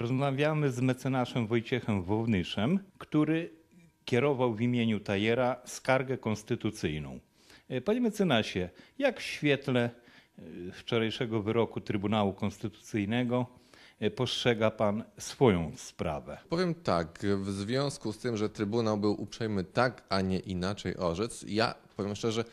Rozmawiamy z mecenaszem Wojciechem Wownyszem, który kierował w imieniu Tajera skargę konstytucyjną. E, panie mecenasie, jak w świetle e, wczorajszego wyroku Trybunału Konstytucyjnego e, postrzega Pan swoją sprawę? Powiem tak, w związku z tym, że Trybunał był uprzejmy tak, a nie inaczej orzec, ja powiem szczerze,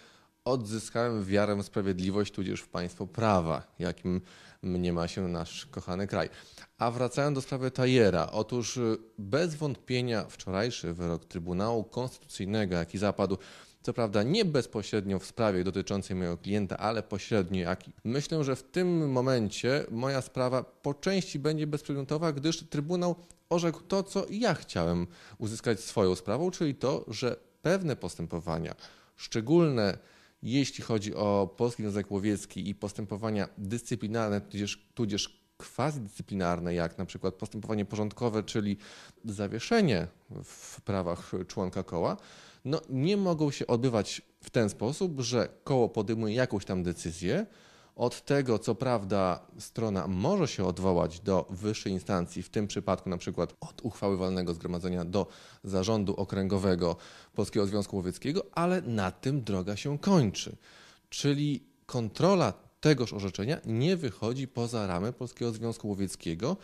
odzyskałem wiarę w sprawiedliwość, tudzież w państwo prawa, jakim nie ma się nasz kochany kraj. A wracając do sprawy Tajera, otóż y, bez wątpienia wczorajszy wyrok Trybunału Konstytucyjnego, jaki zapadł, co prawda nie bezpośrednio w sprawie dotyczącej mojego klienta, ale pośrednio jaki. Myślę, że w tym momencie moja sprawa po części będzie bezprzedmiotowa, gdyż Trybunał orzekł to, co ja chciałem uzyskać swoją sprawą, czyli to, że pewne postępowania, szczególne jeśli chodzi o Polski Związek Łowiecki i postępowania dyscyplinarne, tudzież, tudzież quasi-dyscyplinarne, jak na przykład postępowanie porządkowe, czyli zawieszenie w prawach członka koła, no nie mogą się odbywać w ten sposób, że koło podejmuje jakąś tam decyzję, od tego, co prawda, strona może się odwołać do wyższej instancji, w tym przypadku na przykład od uchwały walnego zgromadzenia do zarządu okręgowego Polskiego Związku Łowieckiego, ale na tym droga się kończy. Czyli kontrola tegoż orzeczenia nie wychodzi poza ramy Polskiego Związku Łowieckiego,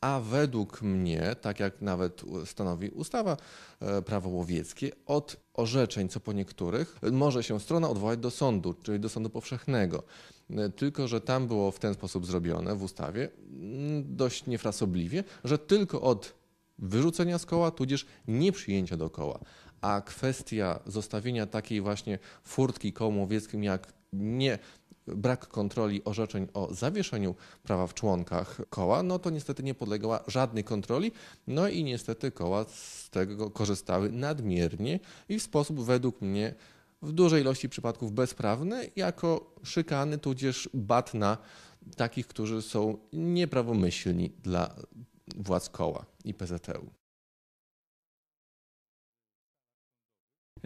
a według mnie, tak jak nawet stanowi ustawa e, prawo łowieckie, od orzeczeń, co po niektórych, może się strona odwołać do sądu, czyli do sądu powszechnego. E, tylko, że tam było w ten sposób zrobione w ustawie, mm, dość niefrasobliwie, że tylko od wyrzucenia z koła, tudzież nieprzyjęcia do koła. A kwestia zostawienia takiej właśnie furtki kołom łowieckim, jak nie brak kontroli orzeczeń o zawieszeniu prawa w członkach koła, no to niestety nie podlegała żadnej kontroli. No i niestety koła z tego korzystały nadmiernie i w sposób według mnie w dużej ilości przypadków bezprawny, jako szykany tudzież bat na takich, którzy są nieprawomyślni dla władz koła i PZTU.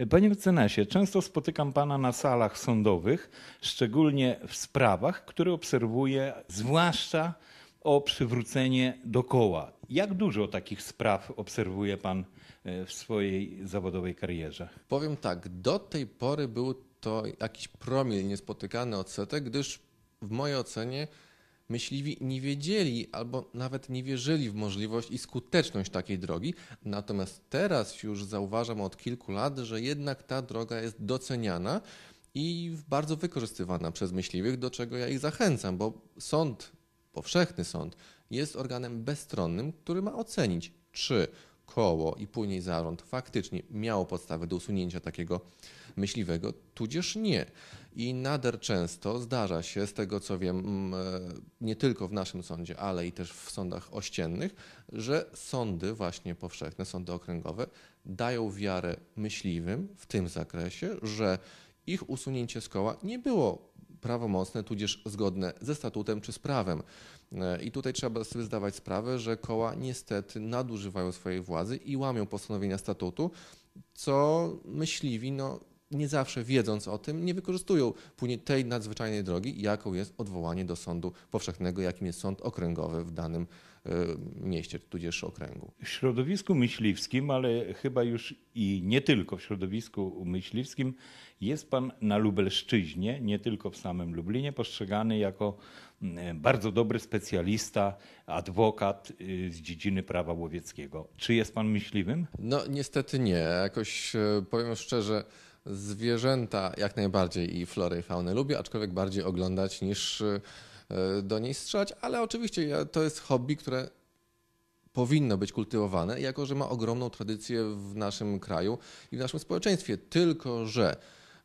Panie mecenasie, często spotykam pana na salach sądowych, szczególnie w sprawach, które obserwuję, zwłaszcza o przywrócenie do koła. Jak dużo takich spraw obserwuje pan e, w swojej zawodowej karierze? Powiem tak, do tej pory był to jakiś promil niespotykany odsetek, gdyż w mojej ocenie Myśliwi nie wiedzieli albo nawet nie wierzyli w możliwość i skuteczność takiej drogi, natomiast teraz już zauważam od kilku lat, że jednak ta droga jest doceniana i bardzo wykorzystywana przez myśliwych, do czego ja ich zachęcam, bo sąd, powszechny sąd, jest organem bezstronnym, który ma ocenić, czy koło i później zarząd faktycznie miało podstawę do usunięcia takiego myśliwego, tudzież nie. I nader często zdarza się, z tego co wiem, mm, e, nie tylko w naszym sądzie, ale i też w sądach ościennych, że sądy właśnie powszechne, sądy okręgowe dają wiarę myśliwym w tym zakresie, że ich usunięcie z koła nie było prawomocne, tudzież zgodne ze statutem czy z prawem. E, I tutaj trzeba sobie zdawać sprawę, że koła niestety nadużywają swojej władzy i łamią postanowienia statutu, co myśliwi no, nie zawsze wiedząc o tym, nie wykorzystują później tej nadzwyczajnej drogi, jaką jest odwołanie do sądu powszechnego, jakim jest sąd okręgowy w danym e, mieście, tudzież okręgu. W środowisku myśliwskim, ale chyba już i nie tylko w środowisku myśliwskim, jest pan na Lubelszczyźnie, nie tylko w samym Lublinie, postrzegany jako mm, e, bardzo dobry specjalista, adwokat e, z dziedziny prawa łowieckiego. Czy jest pan myśliwym? No niestety nie. Jakoś powiem szczerze, Zwierzęta jak najbardziej i florę i faunę lubię, aczkolwiek bardziej oglądać niż e, do niej strzelać, ale oczywiście to jest hobby, które powinno być kultywowane, jako że ma ogromną tradycję w naszym kraju i w naszym społeczeństwie. Tylko, że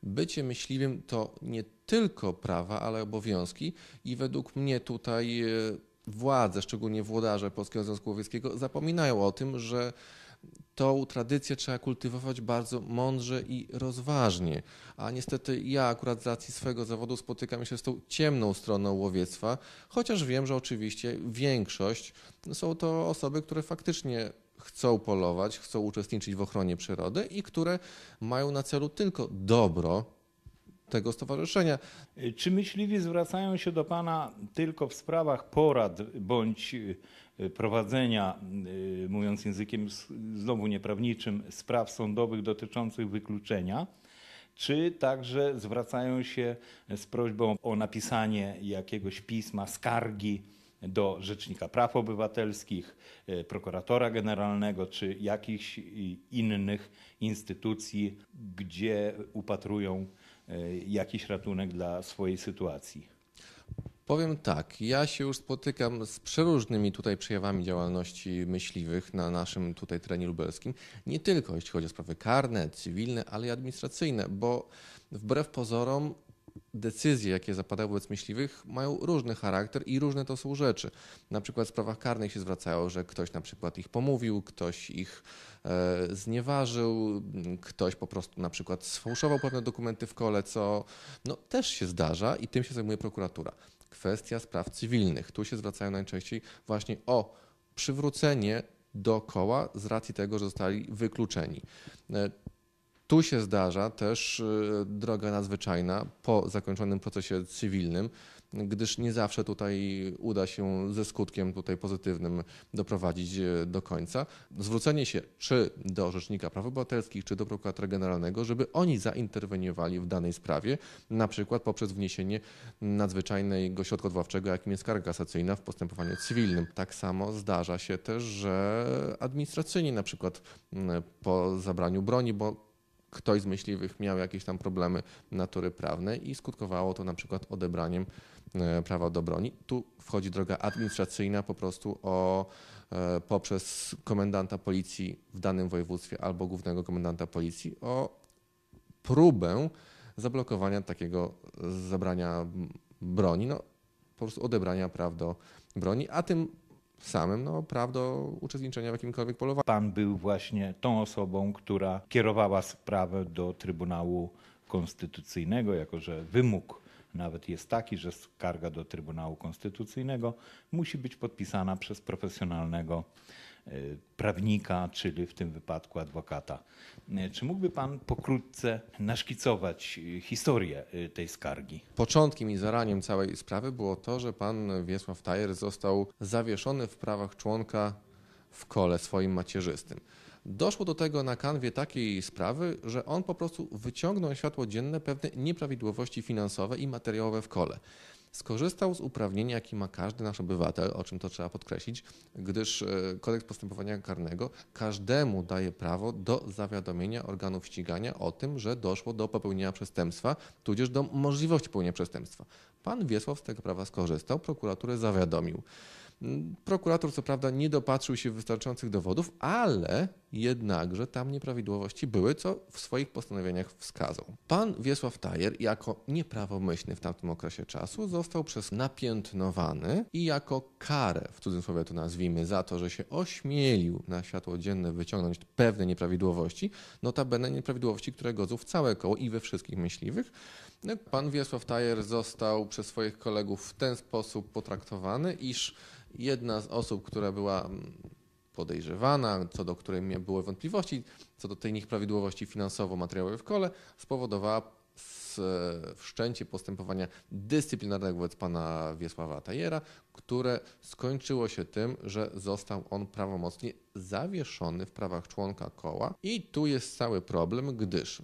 bycie myśliwym to nie tylko prawa, ale obowiązki i według mnie tutaj e, władze, szczególnie włodarze Polskiego Związku Łowieckiego, zapominają o tym, że tą tradycję trzeba kultywować bardzo mądrze i rozważnie. A niestety ja akurat z racji swojego zawodu spotykam się z tą ciemną stroną łowiectwa, chociaż wiem, że oczywiście większość są to osoby, które faktycznie chcą polować, chcą uczestniczyć w ochronie przyrody i które mają na celu tylko dobro tego stowarzyszenia. Y, czy myśliwi zwracają się do Pana tylko w sprawach porad bądź y, prowadzenia, y, mówiąc językiem znowu nieprawniczym, spraw sądowych dotyczących wykluczenia? Czy także zwracają się z prośbą o napisanie jakiegoś pisma, skargi do Rzecznika Praw Obywatelskich, Prokuratora Generalnego czy jakichś innych instytucji, gdzie upatrują E, jakiś ratunek dla swojej sytuacji? Powiem tak, ja się już spotykam z przeróżnymi tutaj przejawami działalności myśliwych na naszym tutaj terenie lubelskim. Nie tylko jeśli chodzi o sprawy karne, cywilne, ale i administracyjne, bo wbrew pozorom decyzje, jakie zapadały wobec myśliwych, mają różny charakter i różne to są rzeczy. Na przykład w sprawach karnych się zwracają, że ktoś na przykład ich pomówił, ktoś ich e, znieważył, ktoś po prostu na przykład sfałszował pewne dokumenty w kole, co no, też się zdarza i tym się zajmuje prokuratura. Kwestia spraw cywilnych. Tu się zwracają najczęściej właśnie o przywrócenie do koła z racji tego, że zostali wykluczeni. E, tu się zdarza też y, droga nadzwyczajna po zakończonym procesie cywilnym, gdyż nie zawsze tutaj uda się ze skutkiem tutaj pozytywnym doprowadzić y, do końca. Zwrócenie się czy do Rzecznika Praw Obywatelskich, czy do Prokuratora Generalnego, żeby oni zainterweniowali w danej sprawie, na przykład poprzez wniesienie nadzwyczajnego środka odwoławczego, jakim jest skarga kasacyjna w postępowaniu cywilnym. Tak samo zdarza się też, że administracyjni na przykład mm, po zabraniu broni, bo ktoś z myśliwych miał jakieś tam problemy natury prawnej i skutkowało to na przykład odebraniem e, prawa do broni. Tu wchodzi droga administracyjna po prostu o, e, poprzez komendanta policji w danym województwie albo głównego komendanta policji o próbę zablokowania takiego e, zabrania broni, no, po prostu odebrania praw do broni, a tym samym no, praw uczestniczenia w jakimkolwiek polowaniu. Pan był właśnie tą osobą, która kierowała sprawę do Trybunału Konstytucyjnego, jako że wymóg nawet jest taki, że skarga do Trybunału Konstytucyjnego musi być podpisana przez profesjonalnego E, prawnika, czyli w tym wypadku adwokata. E, czy mógłby Pan pokrótce naszkicować e, historię tej skargi? Początkiem i zaraniem całej sprawy było to, że Pan Wiesław Tajer został zawieszony w prawach członka w kole swoim macierzystym. Doszło do tego na kanwie takiej sprawy, że on po prostu wyciągnął światło dzienne pewne nieprawidłowości finansowe i materiałowe w kole skorzystał z uprawnienia, jaki ma każdy nasz obywatel, o czym to trzeba podkreślić, gdyż e, kodeks postępowania karnego każdemu daje prawo do zawiadomienia organów ścigania o tym, że doszło do popełnienia przestępstwa, tudzież do możliwości popełnienia przestępstwa. Pan Wiesław z tego prawa skorzystał, prokuraturę zawiadomił. Prokurator co prawda nie dopatrzył się wystarczających dowodów, ale jednakże tam nieprawidłowości były, co w swoich postanowieniach wskazał. Pan Wiesław Tajer jako nieprawomyślny w tamtym okresie czasu został przez napiętnowany i jako karę, w cudzysłowie to nazwijmy, za to, że się ośmielił na światło dzienne wyciągnąć pewne nieprawidłowości, notabene nieprawidłowości, które godzą w całe koło i we wszystkich myśliwych, no, pan Wiesław Tajer został przez swoich kolegów w ten sposób potraktowany, iż jedna z osób, która była mm, podejrzewana, co do której były wątpliwości, co do tej nieprawidłowości finansowo-materiałowej w kole, spowodowała z wszczęcie postępowania dyscyplinarnego wobec pana Wiesława Tajera, które skończyło się tym, że został on prawomocnie zawieszony w prawach członka koła. I tu jest cały problem, gdyż e,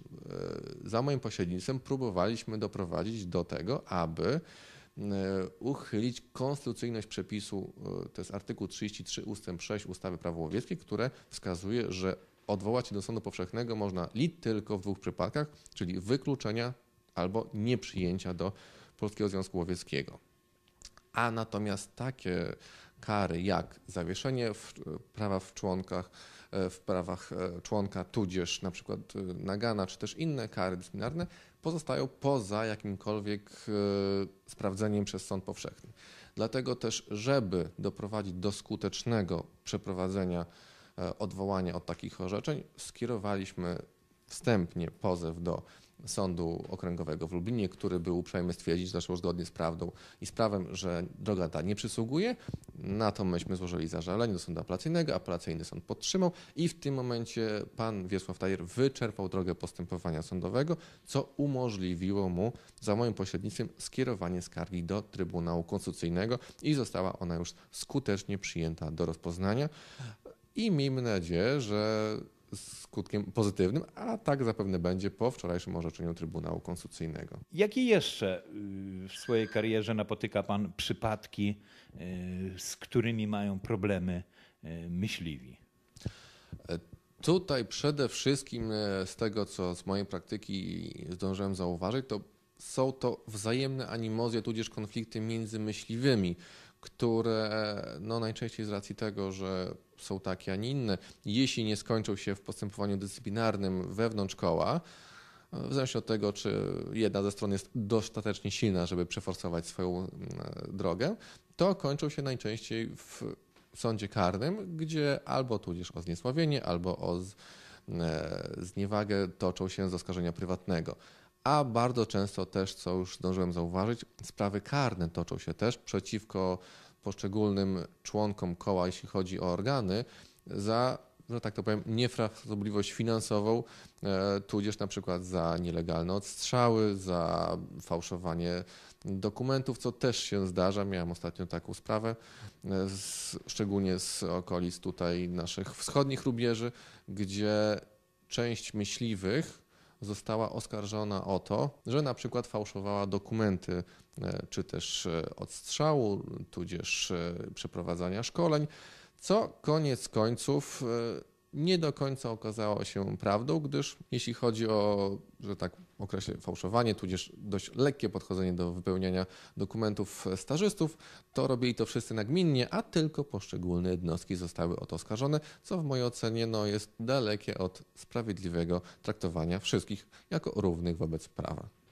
za moim pośrednictwem próbowaliśmy doprowadzić do tego, aby e, uchylić konstytucyjność przepisu, e, to jest artykuł 33 ust. 6 ustawy prawo łowieckie, które wskazuje, że odwołać się do sądu powszechnego można lit tylko w dwóch przypadkach, czyli wykluczenia albo nieprzyjęcia do Polskiego Związku Łowieckiego. A natomiast takie kary jak zawieszenie w, prawa w członkach, e, w prawach e, członka, tudzież na przykład e, nagana, czy też inne kary dyscyplinarne, pozostają poza jakimkolwiek sprawdzeniem przez sąd powszechny. Dlatego też, żeby doprowadzić do skutecznego przeprowadzenia E, odwołanie od takich orzeczeń, skierowaliśmy wstępnie pozew do Sądu Okręgowego w Lublinie, który był uprzejmy stwierdzić, zresztą zgodnie z prawdą i z prawem, że droga ta nie przysługuje. Na to myśmy złożyli zażalenie do sądu apelacyjnego, apelacyjny sąd podtrzymał i w tym momencie pan Wiesław Tajer wyczerpał drogę postępowania sądowego, co umożliwiło mu za moim pośrednictwem skierowanie skargi do Trybunału Konstytucyjnego i została ona już skutecznie przyjęta do rozpoznania i miejmy nadzieję, że skutkiem pozytywnym, a tak zapewne będzie po wczorajszym orzeczeniu Trybunału Konstytucyjnego. Jakie jeszcze y, w swojej karierze napotyka Pan przypadki, y, z którymi mają problemy y, myśliwi? Tutaj przede wszystkim z tego, co z mojej praktyki zdążyłem zauważyć, to są to wzajemne animozje, tudzież konflikty między myśliwymi, które no, najczęściej z racji tego, że są takie, a nie inne, jeśli nie skończą się w postępowaniu dyscyplinarnym wewnątrz koła, w zależności od tego, czy jedna ze stron jest dostatecznie silna, żeby przeforsować swoją mm, drogę, to kończą się najczęściej w sądzie karnym, gdzie albo tudzież o zniesławienie, albo o z, e, zniewagę toczą się z oskarżenia prywatnego a bardzo często też, co już zdążyłem zauważyć, sprawy karne toczą się też przeciwko poszczególnym członkom koła, jeśli chodzi o organy, za, że tak to powiem, niefrasobliwość finansową, e, tudzież na przykład za nielegalne odstrzały, za fałszowanie dokumentów, co też się zdarza. Miałem ostatnio taką sprawę, e, z, szczególnie z okolic tutaj naszych wschodnich rubieży, gdzie część myśliwych, została oskarżona o to, że na przykład fałszowała dokumenty, e, czy też e, odstrzału, tudzież e, przeprowadzania szkoleń, co koniec końców nie do końca okazało się prawdą, gdyż jeśli chodzi o, że tak określę, fałszowanie, tudzież dość lekkie podchodzenie do wypełniania dokumentów stażystów, to robili to wszyscy nagminnie, a tylko poszczególne jednostki zostały o to oskarżone, co w mojej ocenie no, jest dalekie od sprawiedliwego traktowania wszystkich jako równych wobec prawa.